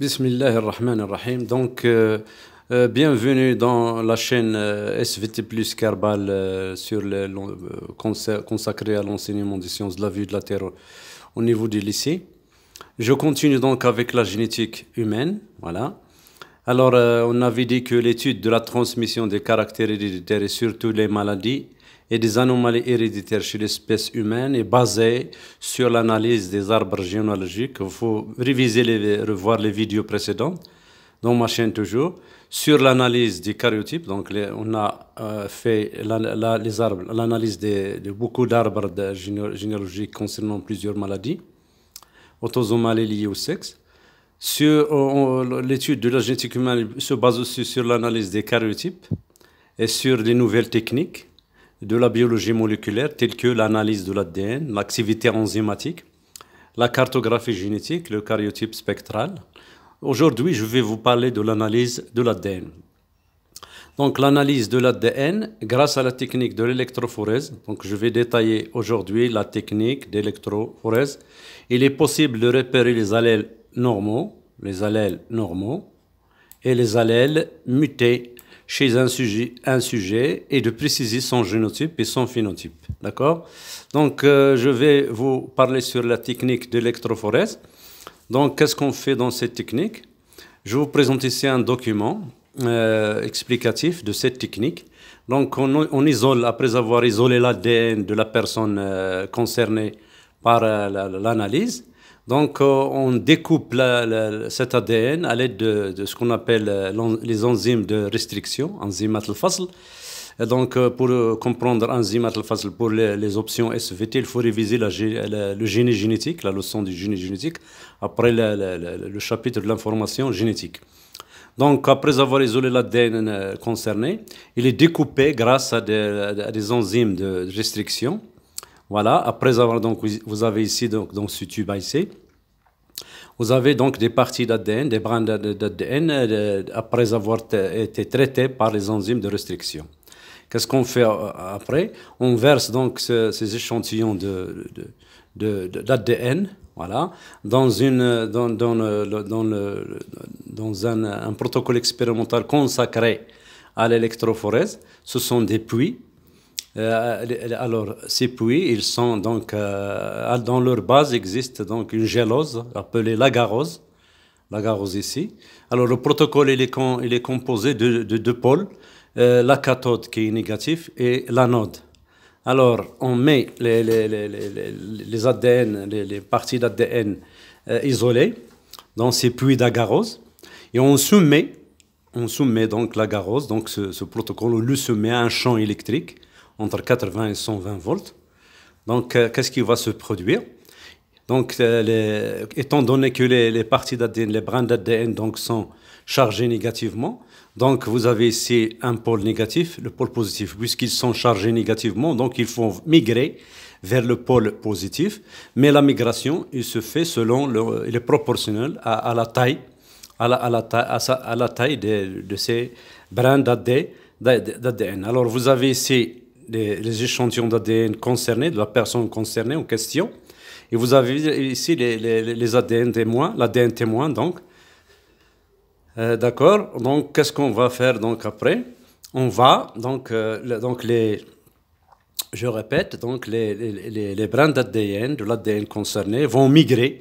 Bismillah ar-Rahman ar-Rahim. Donc, euh, euh, bienvenue dans la chaîne euh, SVT Plus Carbal sur le, consacrée à l'enseignement des sciences de la vie de la Terre au niveau du lycée. Je continue donc avec la génétique humaine. Voilà. Alors, euh, on avait dit que l'étude de la transmission des caractères héréditaires et surtout les maladies et des anomalies héréditaires chez l'espèce humaine est basée sur l'analyse des arbres généalogiques. Il faut réviser les, revoir les vidéos précédentes dans ma chaîne toujours, sur l'analyse des cariotypes. Donc, on a euh, fait les arbres, l'analyse de beaucoup d'arbres généalogiques concernant plusieurs maladies, autosomales liées au sexe. Sur euh, l'étude de la génétique humaine se base aussi sur l'analyse des karyotypes et sur les nouvelles techniques de la biologie moléculaire telles que l'analyse de l'ADN, l'activité enzymatique, la cartographie génétique, le karyotype spectral. Aujourd'hui, je vais vous parler de l'analyse de l'ADN. Donc l'analyse de l'ADN grâce à la technique de l'électrophorèse. Donc je vais détailler aujourd'hui la technique d'électrophorèse. Il est possible de repérer les allèles normaux, les allèles normaux, et les allèles mutés chez un sujet, un sujet et de préciser son génotype et son phénotype. D'accord Donc, euh, je vais vous parler sur la technique d'électrophorèse. Donc, qu'est-ce qu'on fait dans cette technique Je vous présente ici un document euh, explicatif de cette technique. Donc, on, on isole, après avoir isolé l'ADN de la personne euh, concernée par l'analyse, donc, euh, on découpe cet ADN à l'aide de, ce qu'on appelle euh, les enzymes de restriction, enzymes al donc, euh, pour comprendre enzymes al pour les, options SVT, il faut réviser la, le génie génétique, la leçon du génie génétique, après le chapitre de l'information génétique. Donc, après avoir isolé l'ADN concerné, il est découpé grâce à des enzymes de restriction voilà, après avoir donc, vous avez ici donc, ce tube ici. Vous avez donc des parties d'ADN, des brins d'ADN, euh, après avoir été traitées par les enzymes de restriction. Qu'est-ce qu'on fait euh, après On verse donc ces échantillons d'ADN de, voilà, dans, une, un, un, protocole expérimental consacré à l'électrophorèse. Ce sont des puits euh, alors, ces puits, ils sont donc, euh, dans leur base existe donc une gélose appelée lagarose, lagarose ici. Alors, le protocole, il est, composé de, deux pôles, euh, la cathode qui est négative et l'anode. Alors, on met les, ADN, les, parties d'ADN isolées dans ces puits d'agarose et on soumet, on soumet donc l'agarose, donc ce, ce protocole, on le soumet à un champ électrique entre 80 et 120 volts. Donc, euh, qu'est-ce qui va se produire Donc, euh, étant donné que les, parties d'ADN, les brins d'ADN donc, sont chargés négativement, donc vous avez ici un pôle négatif, le pôle positif. Puisqu'ils sont chargés négativement, donc ils font migrer vers le pôle positif. Mais la migration, elle se fait selon, le, est proportionnel à, la taille, à la, taille, à la taille de, de ces brins d'ADN. Alors vous avez ici les, échantillons d'ADN concernés, de la personne concernée en question. Et vous avez ici les, les, ADN témoins, l'ADN témoin donc. Euh, d'accord Donc qu'est-ce qu'on va faire donc après On va donc, euh, donc les, je répète, donc les, les, les brins d'ADN, de l'ADN concerné vont migrer,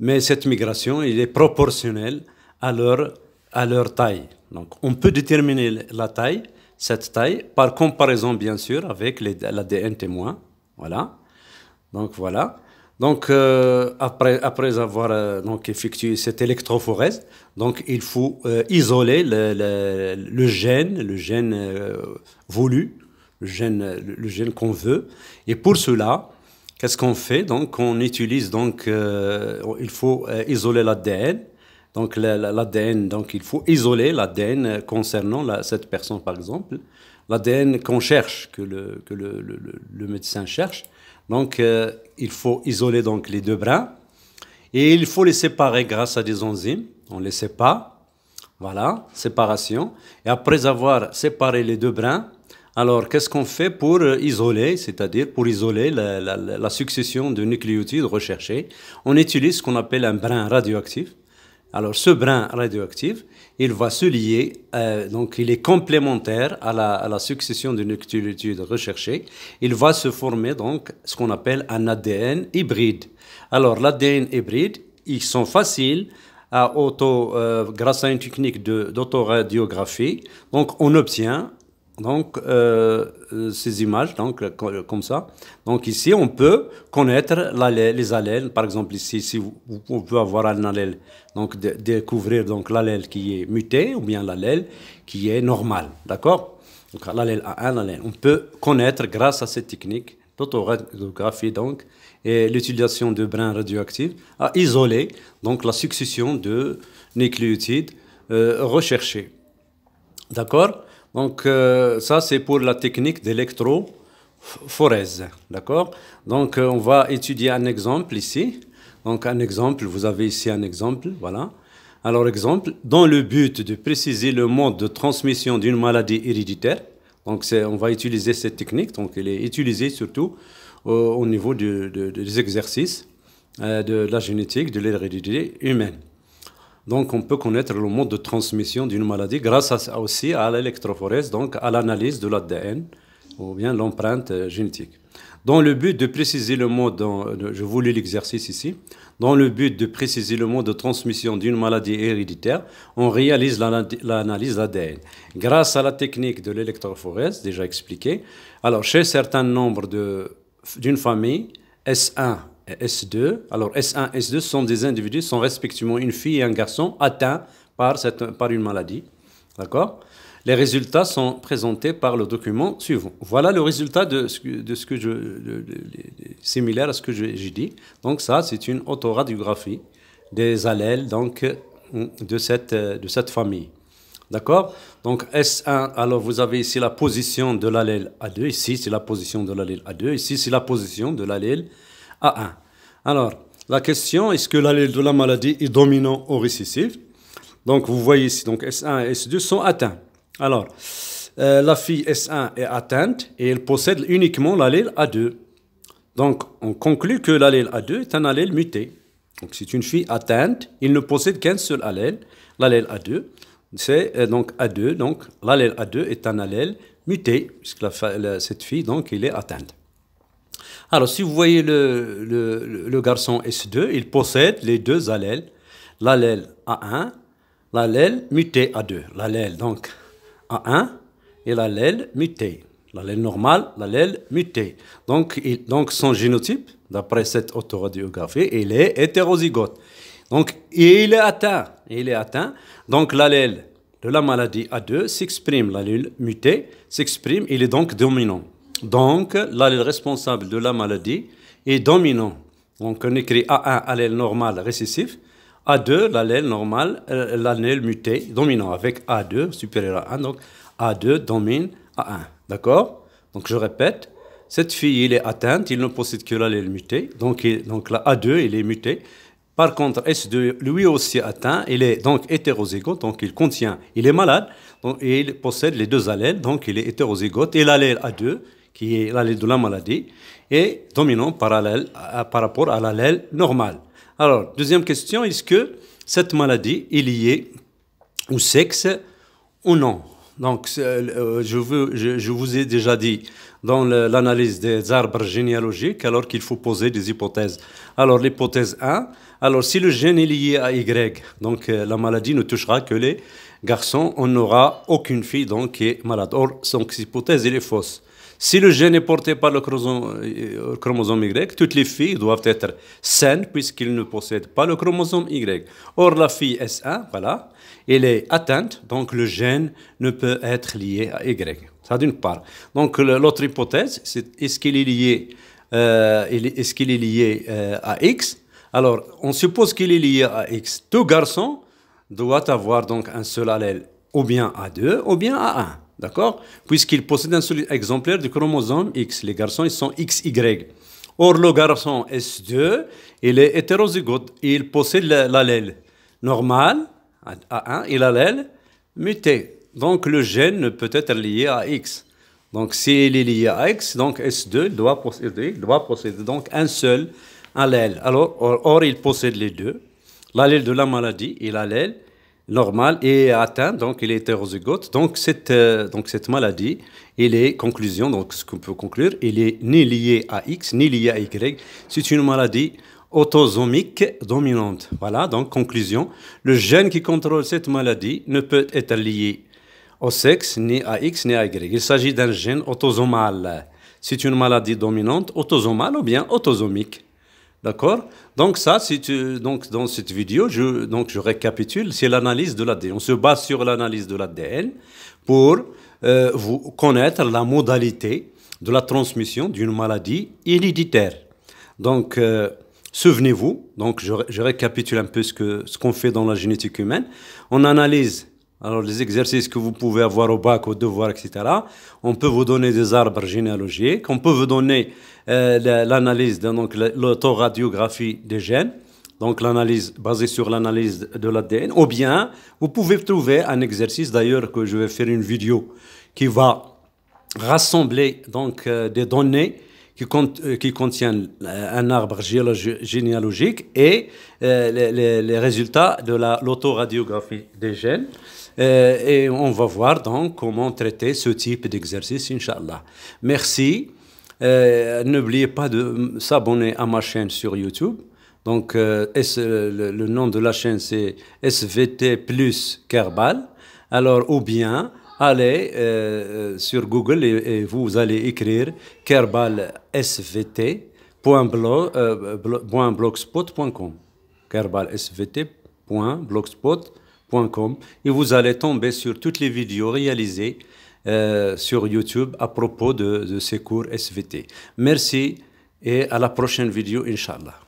mais cette migration il est proportionnelle à leur, à leur taille. Donc on peut déterminer la taille cette taille, par comparaison bien sûr avec l'ADN témoin. Voilà. Donc voilà. Donc euh, après, avoir euh, donc effectué cette électrophorèse, donc il faut euh, isoler le, gène, le gène voulu, le gène, le gène qu'on veut. Et pour cela, qu'est-ce qu'on fait Donc on utilise donc il faut isoler l'ADN donc l'ADN, donc il faut isoler l'ADN concernant cette personne par exemple, l'ADN qu'on cherche, que le, que le, le, médecin cherche. Donc euh, il faut isoler donc les deux brins et il faut les séparer grâce à des enzymes. On les sépare, voilà, séparation. Et après avoir séparé les deux brins, alors, qu'est-ce qu'on fait pour euh, isoler, c'est-à-dire pour isoler la, la, succession de nucléotides recherchés On utilise ce qu'on appelle un brin radioactif. Alors ce brin radioactif, il va se lier, euh, donc il est complémentaire à la, succession de nucléotides recherchée. Il va se former donc ce qu'on appelle un ADN hybride. Alors l'ADN hybride, ils sont faciles à auto, euh, grâce à une technique d'autoradiographie. Donc on obtient donc euh, ces images, donc comme ça. Donc ici, on peut connaître les allèles. Par exemple, ici, si on peut avoir un allèle, donc découvrir donc l'allèle qui est muté ou bien l'allèle qui est normal, d'accord Donc l'allèle a un allèle. On peut connaître grâce à cette technique d'autographie donc et l'utilisation de brins radioactifs à isoler donc la succession de nucléotides euh, recherchés. D'accord donc euh, ça, c'est pour la technique d'électrophorèse. D'accord Donc euh, on va étudier un exemple ici. Donc un exemple, vous avez ici un exemple, voilà. Alors exemple, dans le but de préciser le mode de transmission d'une maladie héréditaire, donc on va utiliser cette technique, donc elle est utilisée surtout au niveau des exercices euh, de la génétique de l'hérédité humaine. Donc on peut connaître le mode de transmission d'une maladie grâce aussi à l'électrophorèse, donc à l'analyse de l'ADN ou bien l'empreinte euh, génétique. Dans le but de préciser le mode, dans, euh, je lis l'exercice ici, dans le but de préciser le mode de transmission d'une maladie héréditaire, on réalise l'analyse de l'ADN. Grâce à la technique de l'électrophorèse, déjà expliquée, alors chez certains nombres d'une famille, S1 S2. Alors S1 et S2 sont des individus, sont respectivement une fille et un garçon atteints par, cette, par une maladie. D'accord Les résultats sont présentés par le document suivant. Voilà le résultat de ce, de ce que je. similaire à ce que j'ai dit. Donc, ça, c'est une autoradiographie des allèles donc, de, cette, de cette famille. D'accord Donc S1, alors vous avez ici la position de l'allèle A2, ici c'est la position de l'allèle A2, ici c'est la position de l'allèle 1 ah, ah. Alors, la question, est-ce que l'allèle de la maladie est dominant ou récessif Donc, vous voyez ici, donc S1 et S2 sont atteints. Alors, euh, la fille S1 est atteinte et elle possède uniquement l'allèle A2. Donc, on conclut que l'allèle A2 est un allèle muté. Donc, c'est une fille atteinte, il ne possède qu'un seul allèle, l'allèle A2. C'est euh, donc A2, donc l'allèle A2 est un allèle muté, puisque cette fille, donc, il est atteinte. Alors, si vous voyez le, garçon S2, il possède les deux allèles, l'allèle A1, l'allèle muté A2, l'allèle donc A1 et l'allèle muté, l'allèle normal, l'allèle muté. Donc, son génotype, d'après cette autoradiographie, il est hétérozygote. Donc, il est atteint, il est atteint. Donc, l'allèle de la maladie A2 s'exprime, l'allèle muté s'exprime, il est donc dominant. Donc, l'allèle responsable de la maladie est dominant. Donc, on écrit A1, allèle normal récessif. A2, l'allèle normal, euh, l'allèle muté, dominant, avec A2 supérieur à 1. Donc, A2 domine A1. D'accord Donc, je répète. Cette fille, il est atteinte, il ne possède que l'allèle muté. Donc, A2, il est muté. Par contre, S2, lui aussi atteint, il est donc hétérozygote, donc il contient, il est malade, donc, et il possède les deux allèles, donc il est hétérozygote, et l'allèle A2, qui est l'allèle de la maladie, est dominant parallèle par rapport à l'allèle normal. Alors, deuxième question, est-ce que cette maladie est liée au sexe ou non Donc, euh, je, veux, je, vous ai déjà dit dans l'analyse des arbres généalogiques, alors qu'il faut poser des hypothèses. Alors, l'hypothèse 1, alors si le gène est lié à Y, donc euh, la maladie ne touchera que les garçons, on n'aura aucune fille donc, qui est malade. Or, cette hypothèse, est fausse. Si le gène est porté par le euh, chromosome Y, toutes les filles doivent être saines puisqu'elles ne possèdent pas le chromosome Y. Or, la fille S1, voilà, elle est atteinte, donc le gène ne peut être lié à Y. Ça d'une part. Donc l'autre hypothèse, c'est est-ce qu'il est lié, euh, est-ce est lié euh, à X Alors, on suppose qu'il est lié à X. Tout garçon doit avoir donc un seul allèle, ou bien à 2, ou bien à 1. D'accord puisqu'il possède un seul exemplaire du chromosome X. Les garçons, ils sont XY. Or, le garçon S2, il est hétérozygote. Il possède l'allèle normal A1, et l'allèle mutée. Donc, le gène ne peut être lié à X. Donc, s'il est lié à X, donc S2 doit posséder, doit posséder donc un seul allèle. Alors, or il possède les deux, l'allèle de la maladie et l'allèle normal et atteint, donc il est hétérozygote. Donc cette, euh, donc cette maladie, il est, conclusion, donc ce qu'on peut conclure, il est ni lié à X, ni lié à Y. C'est une maladie autosomique dominante. Voilà, donc conclusion. Le gène qui contrôle cette maladie ne peut être lié au sexe, ni à X, ni à Y. Il s'agit d'un gène autosomal. C'est une maladie dominante, autosomale ou bien autosomique. D'accord Donc ça, si donc dans cette vidéo, je, donc je récapitule, c'est l'analyse de l'ADN. On se base sur l'analyse de l'ADN pour euh, vous connaître la modalité de la transmission d'une maladie héréditaire. Donc, euh, souvenez-vous, donc je, récapitule un peu ce que ce qu'on fait dans la génétique humaine. On analyse alors les exercices que vous pouvez avoir au bac, au devoir, etc. On peut vous donner des arbres généalogiques, on peut vous donner euh, l'analyse, donc l'autoradiographie des gènes, donc l'analyse basée sur l'analyse de l'ADN, ou bien vous pouvez trouver un exercice, d'ailleurs que je vais faire une vidéo qui va rassembler donc euh, des données qui, euh, contiennent euh, un arbre généalogique et euh, les, résultats de l'autoradiographie des gènes. et on va voir donc comment traiter ce type d'exercice, Inch'Allah. Merci. N'oubliez pas de s'abonner à ma chaîne sur YouTube. Donc, le, le, nom de la chaîne, c'est SVT plus Kerbal. Alors, ou bien allez euh, euh, sur Google et, vous allez écrire Kerbal SVT. Euh, .blogspot.com kerbalsvt.blogspot.com et vous allez tomber sur toutes les vidéos réalisées sur YouTube à propos de, de ces cours SVT. Merci et à la prochaine vidéo, Inch'Allah.